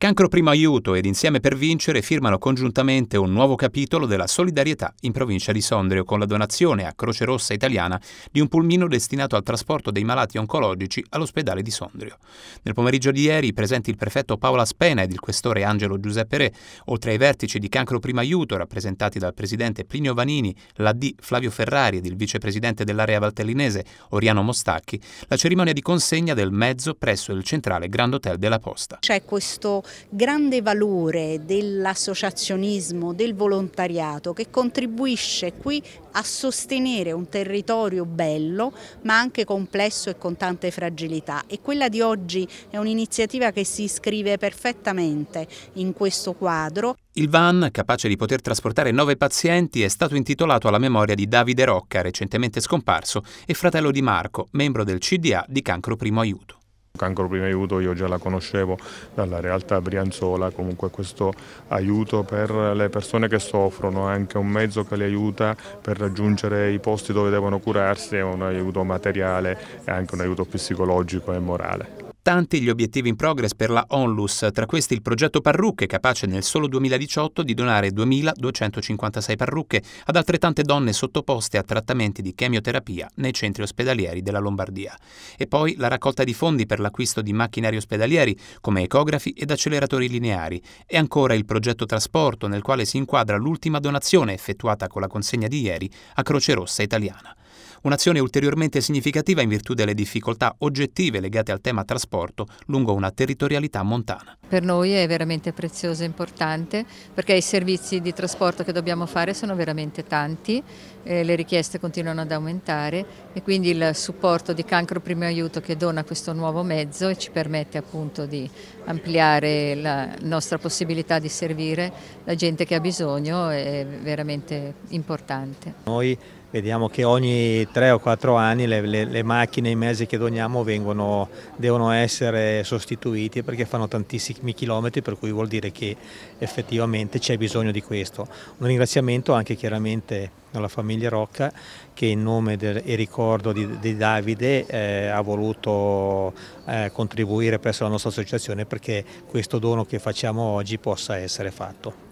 Cancro Primo Aiuto ed Insieme per Vincere firmano congiuntamente un nuovo capitolo della solidarietà in provincia di Sondrio con la donazione a Croce Rossa Italiana di un pulmino destinato al trasporto dei malati oncologici all'ospedale di Sondrio. Nel pomeriggio di ieri presenti il prefetto Paola Spena ed il questore Angelo Giuseppe Re, oltre ai vertici di Cancro Primo Aiuto rappresentati dal presidente Plinio Vanini, l'AD Flavio Ferrari ed il vicepresidente dell'area valtellinese Oriano Mostacchi, la cerimonia di consegna del mezzo presso il centrale Grand Hotel della Posta. C'è questo grande valore dell'associazionismo, del volontariato che contribuisce qui a sostenere un territorio bello ma anche complesso e con tante fragilità e quella di oggi è un'iniziativa che si iscrive perfettamente in questo quadro. Il van, capace di poter trasportare nove pazienti, è stato intitolato alla memoria di Davide Rocca, recentemente scomparso, e fratello di Marco, membro del CDA di Cancro Primo Aiuto. Cancro Primo Aiuto io già la conoscevo dalla realtà brianzola, comunque questo aiuto per le persone che soffrono, è anche un mezzo che le aiuta per raggiungere i posti dove devono curarsi, è un aiuto materiale e anche un aiuto psicologico e morale tanti gli obiettivi in progress per la ONLUS, tra questi il progetto Parrucche, capace nel solo 2018 di donare 2.256 parrucche ad altrettante donne sottoposte a trattamenti di chemioterapia nei centri ospedalieri della Lombardia. E poi la raccolta di fondi per l'acquisto di macchinari ospedalieri come ecografi ed acceleratori lineari. E ancora il progetto Trasporto, nel quale si inquadra l'ultima donazione effettuata con la consegna di ieri a Croce Rossa Italiana. Un'azione ulteriormente significativa in virtù delle difficoltà oggettive legate al tema trasporto lungo una territorialità montana. Per noi è veramente prezioso e importante perché i servizi di trasporto che dobbiamo fare sono veramente tanti, eh, le richieste continuano ad aumentare e quindi il supporto di Cancro Primo Aiuto che dona questo nuovo mezzo e ci permette appunto di ampliare la nostra possibilità di servire la gente che ha bisogno è veramente importante. Noi Vediamo che ogni 3 o 4 anni le, le, le macchine i mezzi che doniamo vengono, devono essere sostituiti perché fanno tantissimi chilometri per cui vuol dire che effettivamente c'è bisogno di questo. Un ringraziamento anche chiaramente alla famiglia Rocca che in nome e ricordo di, di Davide eh, ha voluto eh, contribuire presso la nostra associazione perché questo dono che facciamo oggi possa essere fatto.